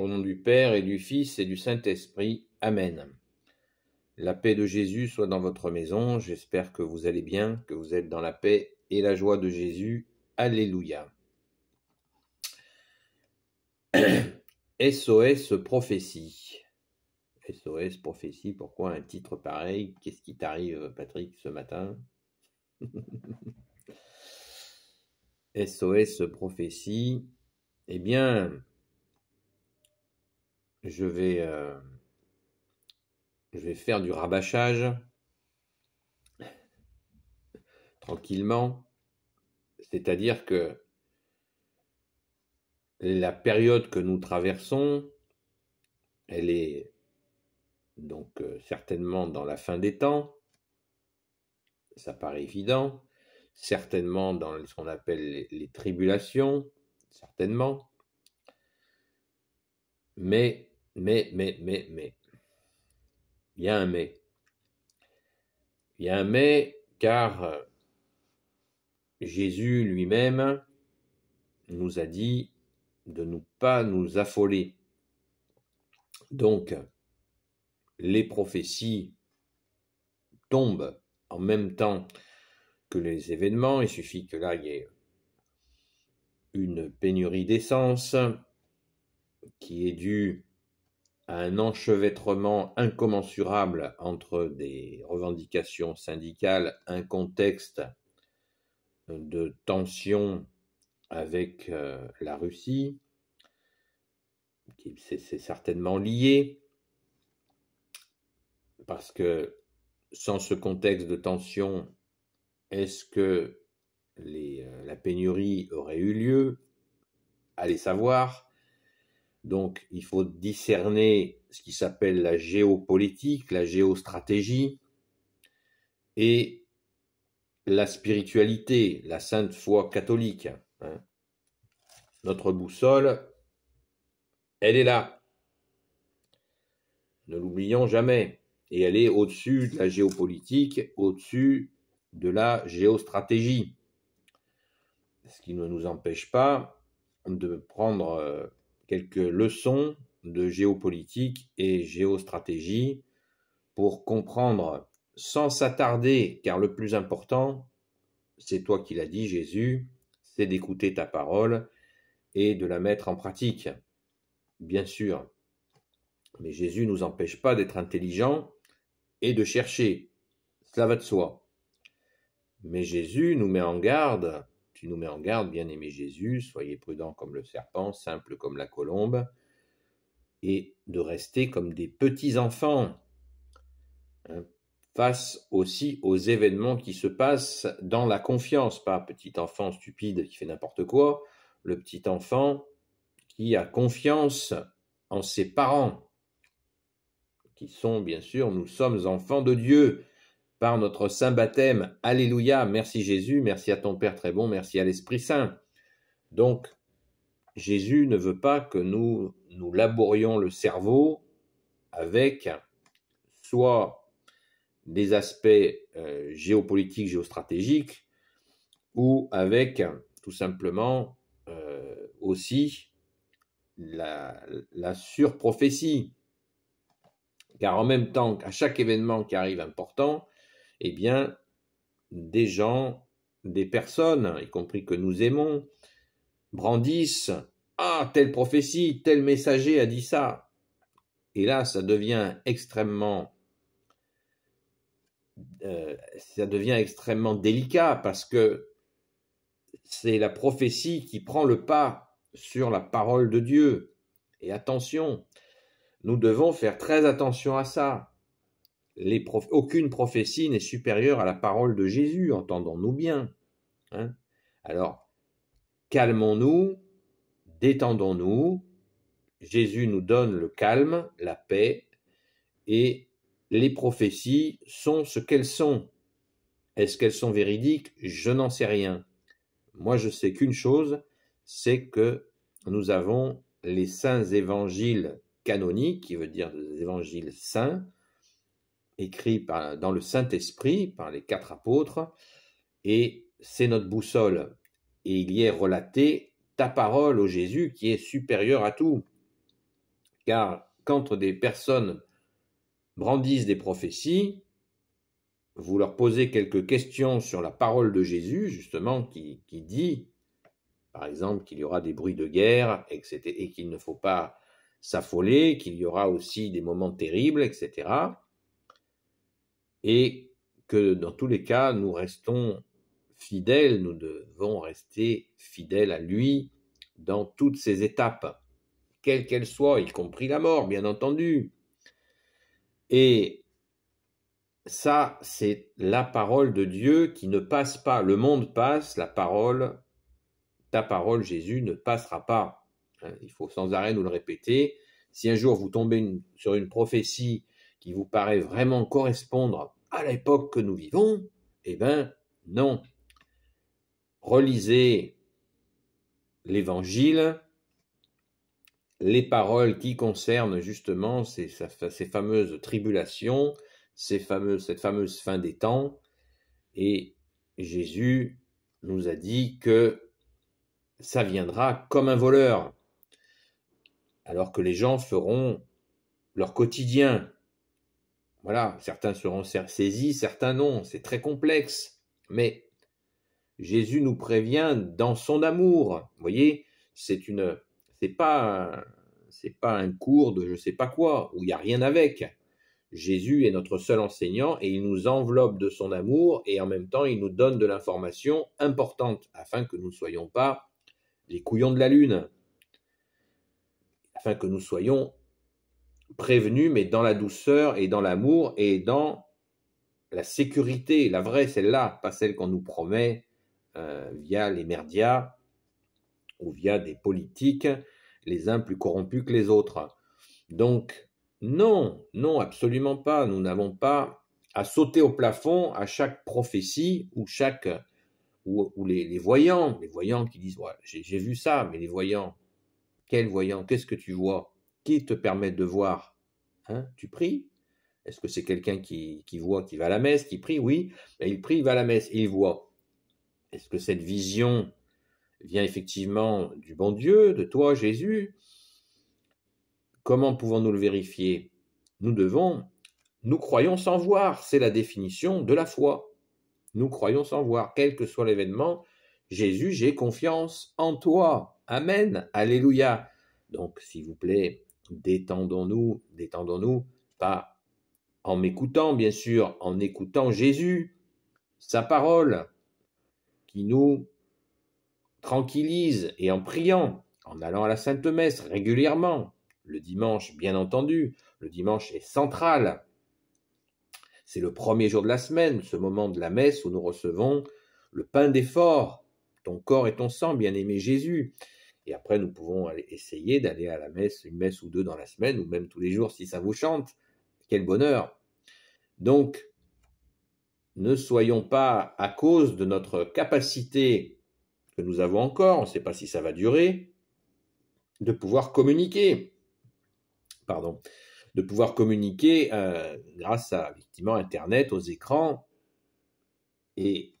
Au nom du Père et du Fils et du Saint-Esprit. Amen. La paix de Jésus soit dans votre maison. J'espère que vous allez bien, que vous êtes dans la paix et la joie de Jésus. Alléluia. SOS prophétie. SOS prophétie, pourquoi un titre pareil Qu'est-ce qui t'arrive Patrick ce matin SOS prophétie. Eh bien, je vais, euh, je vais faire du rabâchage tranquillement. C'est-à-dire que la période que nous traversons, elle est donc euh, certainement dans la fin des temps, ça paraît évident, certainement dans ce qu'on appelle les tribulations, certainement, mais mais, mais, mais, mais. Il y a un mais. Il y a un mais car euh, Jésus lui-même nous a dit de ne pas nous affoler. Donc, les prophéties tombent en même temps que les événements. Il suffit que là, il y ait une pénurie d'essence qui est due un enchevêtrement incommensurable entre des revendications syndicales, un contexte de tension avec euh, la Russie, qui c'est certainement lié, parce que sans ce contexte de tension, est-ce que euh, la pénurie aurait eu lieu Allez savoir. Donc, il faut discerner ce qui s'appelle la géopolitique, la géostratégie et la spiritualité, la sainte foi catholique. Hein. Notre boussole, elle est là. Ne l'oublions jamais. Et elle est au-dessus de la géopolitique, au-dessus de la géostratégie. Ce qui ne nous empêche pas de prendre euh, quelques leçons de géopolitique et géostratégie pour comprendre sans s'attarder, car le plus important, c'est toi qui l'as dit, Jésus, c'est d'écouter ta parole et de la mettre en pratique. Bien sûr. Mais Jésus ne nous empêche pas d'être intelligent et de chercher. Cela va de soi. Mais Jésus nous met en garde tu nous mets en garde, bien-aimé Jésus, soyez prudent comme le serpent, simple comme la colombe, et de rester comme des petits-enfants hein, face aussi aux événements qui se passent dans la confiance, pas petit enfant stupide qui fait n'importe quoi, le petit enfant qui a confiance en ses parents, qui sont bien sûr, nous sommes enfants de Dieu, par notre saint baptême. Alléluia, merci Jésus, merci à ton Père très bon, merci à l'Esprit Saint. Donc, Jésus ne veut pas que nous nous laborions le cerveau avec soit des aspects euh, géopolitiques, géostratégiques, ou avec tout simplement euh, aussi la, la surprophétie. Car en même temps, à chaque événement qui arrive important, eh bien, des gens, des personnes, y compris que nous aimons, brandissent Ah, telle prophétie, tel messager a dit ça. Et là, ça devient extrêmement. Euh, ça devient extrêmement délicat parce que c'est la prophétie qui prend le pas sur la parole de Dieu. Et attention, nous devons faire très attention à ça aucune prophétie n'est supérieure à la parole de Jésus, entendons-nous bien. Hein Alors, calmons-nous, détendons-nous. Jésus nous donne le calme, la paix, et les prophéties sont ce qu'elles sont. Est-ce qu'elles sont véridiques Je n'en sais rien. Moi, je sais qu'une chose, c'est que nous avons les saints évangiles canoniques, qui veut dire des évangiles saints, écrit dans le Saint-Esprit par les quatre apôtres, et c'est notre boussole. Et il y est relaté ta parole, au Jésus, qui est supérieure à tout. Car quand des personnes brandissent des prophéties, vous leur posez quelques questions sur la parole de Jésus, justement, qui, qui dit, par exemple, qu'il y aura des bruits de guerre, etc., et qu'il ne faut pas s'affoler, qu'il y aura aussi des moments terribles, etc et que dans tous les cas, nous restons fidèles, nous devons rester fidèles à lui dans toutes ses étapes, quelles qu'elles soient, y compris la mort, bien entendu. Et ça, c'est la parole de Dieu qui ne passe pas. Le monde passe, la parole, ta parole, Jésus, ne passera pas. Hein, il faut sans arrêt nous le répéter. Si un jour vous tombez sur une prophétie qui vous paraît vraiment correspondre à l'époque que nous vivons, eh bien, non. Relisez l'Évangile, les paroles qui concernent justement ces, fameuses tribulations, cette fameuse fin des temps, et Jésus nous a dit que ça viendra comme un voleur, alors que les gens feront leur quotidien, voilà, certains seront saisis, certains non, c'est très complexe. Mais Jésus nous prévient dans son amour. Vous voyez, c'est une c'est pas c'est pas un cours de je sais pas quoi où il n'y a rien avec. Jésus est notre seul enseignant et il nous enveloppe de son amour et en même temps il nous donne de l'information importante afin que nous ne soyons pas les couillons de la lune, afin que nous soyons prévenu, mais dans la douceur et dans l'amour et dans la sécurité, la vraie, celle-là, pas celle qu'on nous promet euh, via les merdias ou via des politiques, les uns plus corrompus que les autres. Donc, non, non, absolument pas. Nous n'avons pas à sauter au plafond à chaque prophétie ou chaque ou, les, les, voyants, les voyants qui disent j'ai vu ça, mais les voyants, quels voyants, qu'est-ce que tu vois qui te permet de voir hein, Tu pries Est-ce que c'est quelqu'un qui, voit, qui va à la messe, qui prie Oui, mais ben, il prie, il va à la messe il voit. Est-ce que cette vision vient effectivement du bon Dieu, de toi, Jésus Comment pouvons-nous le vérifier Nous devons, nous croyons sans voir, c'est la définition de la foi. Nous croyons sans voir, quel que soit l'événement, Jésus, j'ai confiance en toi. Amen. Alléluia. Donc, s'il vous plaît, détendons-nous, détendons-nous, pas en m'écoutant, bien sûr, en écoutant Jésus, sa parole, qui nous tranquillise et en priant, en allant à la Sainte Messe régulièrement, le dimanche, bien entendu, le dimanche est central. C'est le premier jour de la semaine, ce moment de la messe où nous recevons le pain d'effort, ton corps et ton sang, bien-aimé Jésus. Et après, nous pouvons aller essayer d'aller à la messe, une messe ou deux dans la semaine, ou même tous les jours si ça vous chante. Quel bonheur. Donc, ne soyons pas, à cause de notre capacité que nous avons encore, on ne sait pas si ça va durer, de pouvoir communiquer. Pardon. De pouvoir communiquer euh, grâce à, effectivement, Internet, aux écrans. Et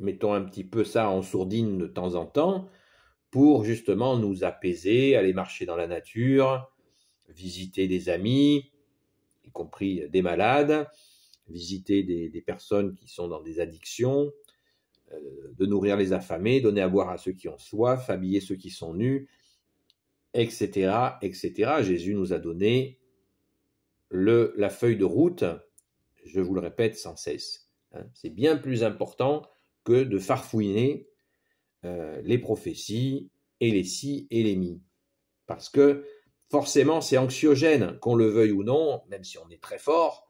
mettons un petit peu ça en sourdine de temps en temps pour justement nous apaiser, aller marcher dans la nature, visiter des amis, y compris des malades, visiter des, personnes qui sont dans des addictions, euh, de nourrir les affamés, donner à boire à ceux qui ont soif, habiller ceux qui sont nus, etc., etc. Jésus nous a donné le, la feuille de route, je vous le répète sans cesse. Hein. C'est bien plus important que de farfouiner euh, les prophéties et les si et les mi. Parce que forcément, c'est anxiogène, qu'on le veuille ou non, même si on est très fort,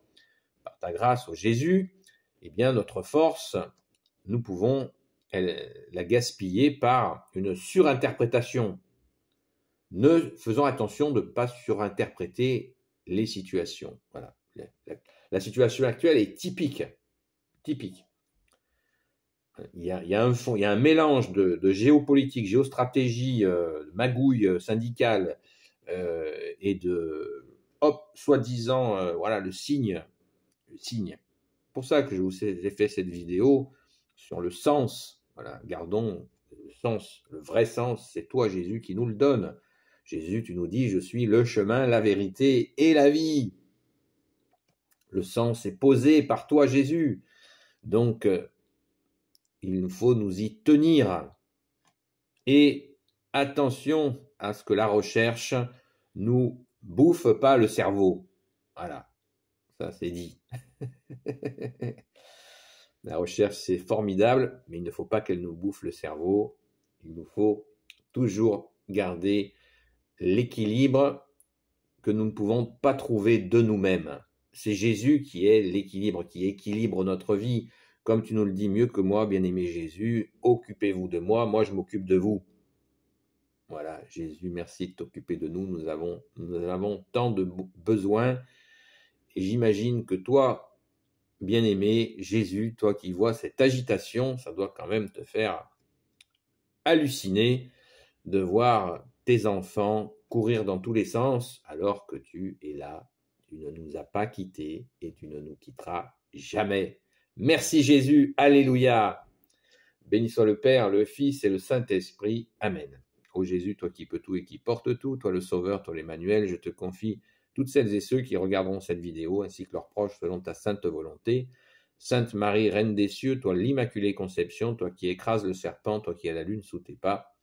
par ta grâce au Jésus, eh bien, notre force, nous pouvons elle, la gaspiller par une surinterprétation. Ne faisons attention de ne pas surinterpréter les situations. Voilà. la situation actuelle est typique. Typique. Il y, a, un fond, il y a un mélange de, géopolitique, géostratégie, euh, magouille euh, syndicale euh, et de hop, soi-disant, voilà le signe, le signe. Pour ça que je vous ai fait cette vidéo sur le sens. Voilà, gardons le sens, le vrai sens, c'est toi Jésus qui nous le donne. Jésus, tu nous dis, je suis le chemin, la vérité et la vie. Le sens est posé par toi Jésus. Donc il nous faut nous y tenir. Et attention à ce que la recherche nous bouffe pas le cerveau. Voilà, ça c'est dit. la recherche c'est formidable, mais il ne faut pas qu'elle nous bouffe le cerveau. Il nous faut toujours garder l'équilibre que nous ne pouvons pas trouver de nous-mêmes. C'est Jésus qui est l'équilibre, qui équilibre notre vie. Comme tu nous le dis mieux que moi, bien-aimé Jésus, occupez-vous de moi, moi je m'occupe de vous. Voilà, Jésus, merci de t'occuper de nous, nous avons, nous avons tant de besoins. Et j'imagine que toi, bien-aimé Jésus, toi qui vois cette agitation, ça doit quand même te faire halluciner de voir tes enfants courir dans tous les sens alors que tu es là, tu ne nous as pas quittés et tu ne nous quitteras jamais. Merci Jésus, Alléluia. Béni soit le Père, le Fils et le Saint-Esprit. Amen. Ô Jésus, toi qui peux tout et qui portes tout, toi le Sauveur, toi l'Emmanuel, je te confie toutes celles et ceux qui regarderont cette vidéo, ainsi que leurs proches selon ta sainte volonté. Sainte Marie, Reine des cieux, toi l'Immaculée Conception, toi qui écrases le serpent, toi qui as la lune sous tes pas.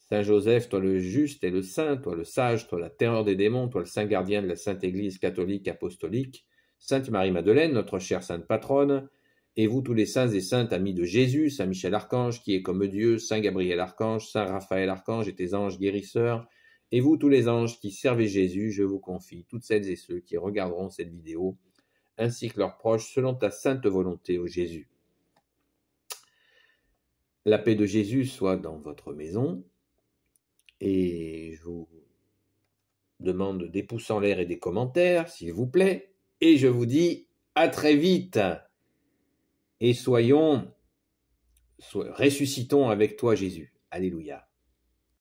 Saint Joseph, toi le juste et le saint, toi le sage, toi la terreur des démons, toi le saint gardien de la Sainte Église catholique apostolique. Sainte Marie-Madeleine, notre chère sainte patronne, et vous tous les saints et saintes amis de Jésus, Saint Michel Archange, qui est comme Dieu, Saint Gabriel Archange, Saint Raphaël Archange et tes anges guérisseurs, et vous tous les anges qui servez Jésus, je vous confie toutes celles et ceux qui regarderont cette vidéo, ainsi que leurs proches, selon ta sainte volonté, ô Jésus. La paix de Jésus soit dans votre maison, et je vous demande des pouces en l'air et des commentaires, s'il vous plaît, et je vous dis à très vite. Et soyons, ressuscitons avec toi Jésus. Alléluia.